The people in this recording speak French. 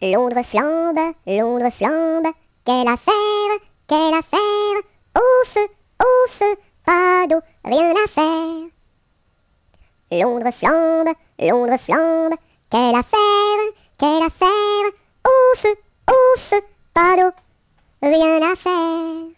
Londres flambe, Londres flambe, quelle affaire, quelle affaire, au feu, pas d'eau, rien à faire. Londres flambe, Londres flambe, quelle affaire, quelle affaire, au feu, pas d'eau, rien à faire.